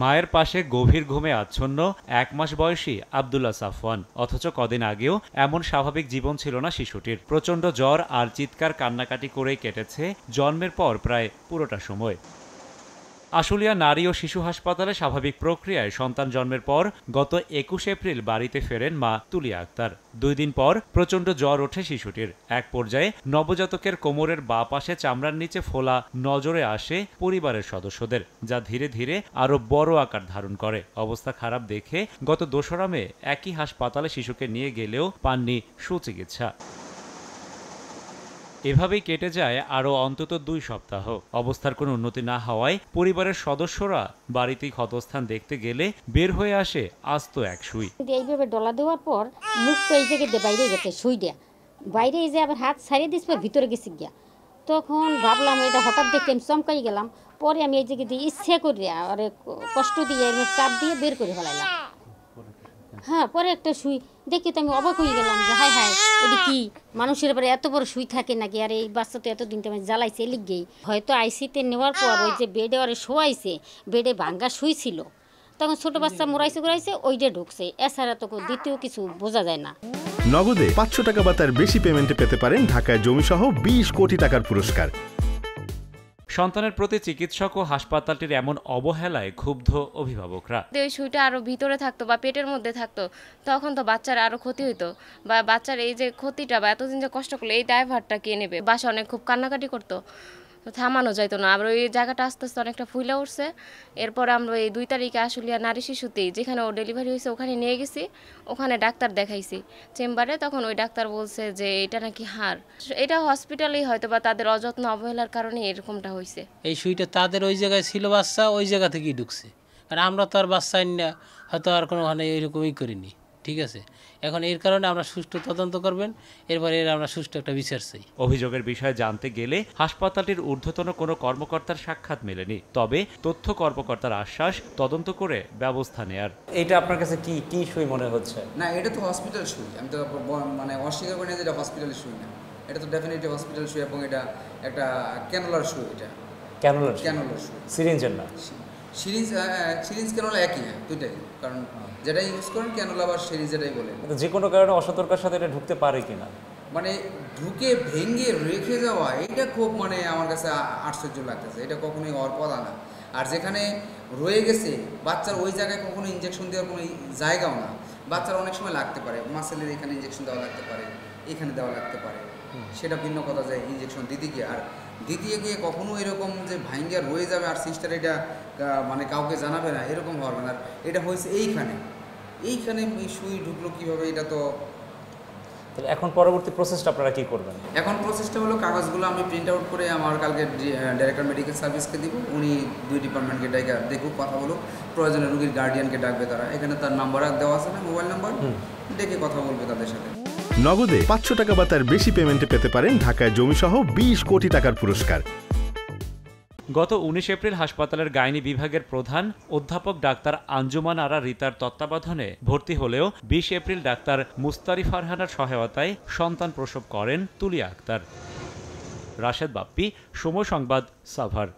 মায়ের পাশে গভীর ঘুমে আচ্ছন্ন এক মাস বয়সী আবদুল্লা সাফওয়ান অথচ কদিন আগেও এমন স্বাভাবিক জীবন ছিল না শিশুটির প্রচণ্ড জ্বর আর চিৎকার কান্নাকাটি করেই কেটেছে জন্মের পর প্রায় পুরোটা সময় আশুলিয়া নারী ও শিশু হাসপাতালে স্বাভাবিক প্রক্রিয়ায় সন্তান জন্মের পর গত একুশ এপ্রিল বাড়িতে ফেরেন মা তুলিয়া আক্তার দুই দিন পর প্রচণ্ড জ্বর ওঠে শিশুটির এক পর্যায়ে নবজাতকের কোমরের বা পাশে চামড়ার নিচে ফোলা নজরে আসে পরিবারের সদস্যদের যা ধীরে ধীরে আরও বড় আকার ধারণ করে অবস্থা খারাপ দেখে গত দোসরা মে একই হাসপাতালে শিশুকে নিয়ে গেলেও পাননি সুচিকিৎসা এভাবেই কেটে যায় আরও অন্তত দুই সপ্তাহ অবস্থার কোনো উন্নতি না হওয়ায় পরিবারের সদস্যরা বাড়িতেই ক্ষতস্থান দেখতে গেলে বের হয়ে আসে আস্ত এক সুই এইভাবে ডলা দেওয়ার পর মুখ তো এই জায়গাতে বাইরে গেছে সুই দেয়া বাইরে এই যে আবার হাত ছাড়িয়ে দিস পর ভিতরে গেছি গিয়া তখন ভাবলাম এটা হঠাৎ দেখতে আমি চমকাই গেলাম পরে আমি এই জায়গাতে ইচ্ছে করি আর কষ্ট দিয়ে চাপ দিয়ে বের করে ফেলাইলাম হ্যাঁ পরে একটা শুই দেখি তো আমি অবাক হয়ে গেলাম যে হায় হায় এটা কি মানুষের পরে এত বড় শুই থাকে নাকি আর এই বাচ্চা তো এত দিন আমি জ্বালাইছে গেই হয়তো আইসিতে নেওয়ার পর ওই যে বেডে ওরে শোয়াইছে বেডে ভাঙ্গা শুই ছিল তখন ছোট বাচ্চা মোড়াইছে ঘুরাইছে ওইটা ঢুকছে এছাড়া তো দ্বিতীয় কিছু বোঝা যায় না নগদে পাঁচশো টাকা বা তার বেশি পেমেন্টে পেতে পারেন ঢাকায় জমি সহ বিশ কোটি টাকার পুরস্কার সন্তানের প্রতি চিকিৎসক ও হাসপাতালটির এমন অবহেলায় ক্ষুব্ধ অভিভাবকরা যদি সুইটা আরও ভিতরে থাকতো বা পেটের মধ্যে থাকতো তখন তো বাচ্চার আরও ক্ষতি হতো বা বাচ্চার এই যে ক্ষতিটা বা এতদিন যে কষ্ট করলো এই ড্রাইভারটা কে নেবে বাসা অনেক খুব কান্নাকাটি করতো তো থামানো যাইতো না আবার ওই জায়গাটা আস্তে আস্তে অনেকটা ফুলে উঠছে এরপর আমরা এই দুই তারিখে আশুলিয়া নারী শিশুতেই যেখানে ও ডেলিভারি হয়েছে ওখানে নিয়ে গেছি ওখানে ডাক্তার দেখাইছি চেম্বারে তখন ওই ডাক্তার বলছে যে এটা নাকি হার এটা হসপিটালেই হয়তো বা তাদের অযত্ন অবহেলার কারণে এরকমটা হয়েছে এই সুইটা তাদের ওই জায়গায় ছিল বাচ্চা ওই জায়গা থেকেই ঢুকছে আর আমরা তো আর বাচ্চা হয়তো আর কোনো ওখানে এরকমই করিনি ঠিক আছে এখন এর কারণে আমরা সুষ্ঠু তদন্ত করবেন এরপরে এর আমরা সুষ্ঠু একটা বিচার চাই অভিযোগের বিষয়ে জানতে গেলে হাসপাতালটির ঊর্ধ্বতন কোনো কর্মকর্তার সাক্ষাৎ মেলেনি তবে তথ্য কর্মকর্তার আশ্বাস তদন্ত করে ব্যবস্থা নেয়ার এটা আপনার কাছে কি কি সই মনে হচ্ছে না এটা তো হসপিটাল সই আমি তো মানে অস্বীকার করি না যে এটা হসপিটাল সই না এটা তো ডেফিনেটলি হসপিটাল সু এবং এটা একটা ক্যানোলার সু এটা ক্যানোলার ক্যানুলার সু সিরিঞ্জের না সিরিজ সিরিজ ক্যানোলা একই হ্যাঁ দুইটাই কারণ হ্যাঁ। যেটা ইউজ করেন ক্যানোলা বা সিরিজ যেটাই বলেন যে কোনো কারণে অসতর্কের সাথে এটা ঢুকতে পারে কিনা মানে ঢুকে ভেঙে রেখে যাওয়া এটা খুব মানে আমার কাছে আশ্চর্য লাগতেছে এটা কখনোই অর্পদা না আর যেখানে রয়ে গেছে বাচ্চার ওই জায়গায় কখনো ইঞ্জেকশন দেওয়ার কোনো জায়গাও না বাচ্চার অনেক সময় লাগতে পারে মাসেলের এখানে ইঞ্জেকশন দেওয়া লাগতে পারে এখানে দেওয়া লাগতে পারে সেটা ভিন্ন কথা যায় ইঞ্জেকশন দিতে গিয়ে আর দ্বিতীয় গিয়ে কখনো এরকম যে ভাইঙ্গার হয়ে যাবে আর সিস্টার এটা মানে কাউকে জানাবে না এরকম হবে না এটা হয়েছে এইখানে এইখানে সুই ঢুকলো কীভাবে এটা তো তাহলে এখন পরবর্তী প্রসেসটা আপনারা কী করবেন এখন প্রসেসটা হলো কাগজগুলো আমি প্রিন্ট আউট করে আমার কালকে ডাইরেক্টর মেডিকেল সার্ভিসকে দিব উনি দুই ডিপার্টমেন্টকে ডাইকা দেখুক কথা বলুক প্রয়োজনে রুগীর গার্ডিয়ানকে ডাকবে তারা এখানে তার নাম্বার দেওয়া আছে না মোবাইল নাম্বার ডেকে কথা বলবে তাদের সাথে নগদে পাঁচশো টাকা বা তার বেশি পেমেন্টে পেতে পারেন ঢাকায় জমিসহ বিশ কোটি টাকার পুরস্কার গত উনিশ এপ্রিল হাসপাতালের গাইনি বিভাগের প্রধান অধ্যাপক ডাক্তার আঞ্জুমান আরা রিতার তত্ত্বাবধানে ভর্তি হলেও বিশ এপ্রিল ডাক্তার মুস্তারি ফারহানার সহায়তায় সন্তান প্রসব করেন তুলিয়া আক্তার রাশেদ বাপ্পি সময় সংবাদ সাভার